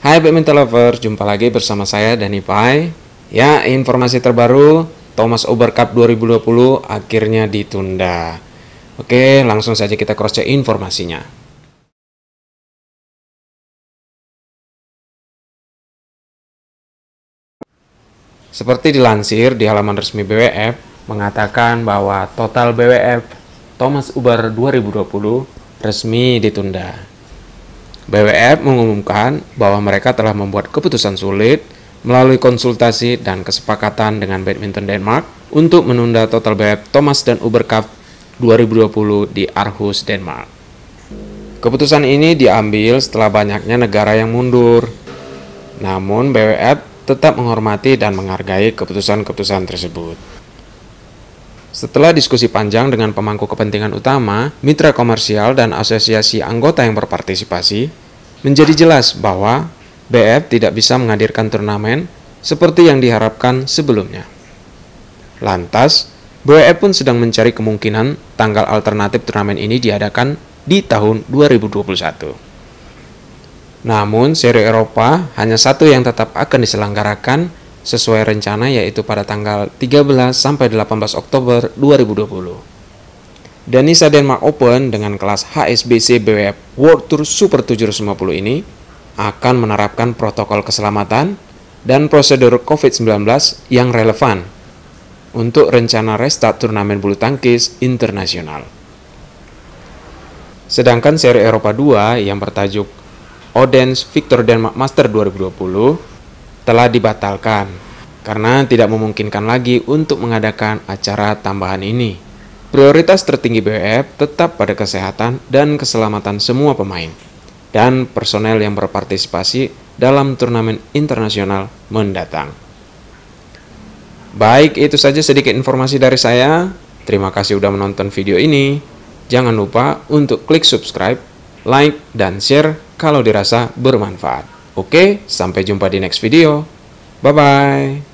Hai Badminton Lover, jumpa lagi bersama saya Dani Pai. Ya, informasi terbaru, Thomas Uber Cup 2020 akhirnya ditunda. Oke, langsung saja kita cross check informasinya. Seperti dilansir di halaman resmi BWF, mengatakan bahwa total BWF Thomas Uber 2020 resmi ditunda. BWF mengumumkan bahwa mereka telah membuat keputusan sulit melalui konsultasi dan kesepakatan dengan Badminton Denmark untuk menunda total BWF Thomas dan Uber Cup 2020 di Aarhus, Denmark. Keputusan ini diambil setelah banyaknya negara yang mundur. Namun BWF tetap menghormati dan menghargai keputusan-keputusan tersebut. Setelah diskusi panjang dengan pemangku kepentingan utama, mitra komersial dan asosiasi anggota yang berpartisipasi, menjadi jelas bahwa BF tidak bisa menghadirkan turnamen seperti yang diharapkan sebelumnya. Lantas, BF pun sedang mencari kemungkinan tanggal alternatif turnamen ini diadakan di tahun 2021. Namun, seri Eropa hanya satu yang tetap akan diselenggarakan sesuai rencana yaitu pada tanggal 13 sampai 18 Oktober 2020. Danisa Denmark Open dengan kelas HSBC BWF World Tour Super 750 ini akan menerapkan protokol keselamatan dan prosedur COVID-19 yang relevan untuk rencana restart turnamen bulu tangkis internasional. Sedangkan seri Eropa 2 yang bertajuk Odense Victor Denmark Master 2020 telah dibatalkan karena tidak memungkinkan lagi untuk mengadakan acara tambahan ini. Prioritas tertinggi BWF e tetap pada kesehatan dan keselamatan semua pemain dan personel yang berpartisipasi dalam turnamen internasional mendatang. Baik, itu saja sedikit informasi dari saya. Terima kasih sudah menonton video ini. Jangan lupa untuk klik subscribe, like, dan share kalau dirasa bermanfaat. Oke, sampai jumpa di next video. Bye-bye.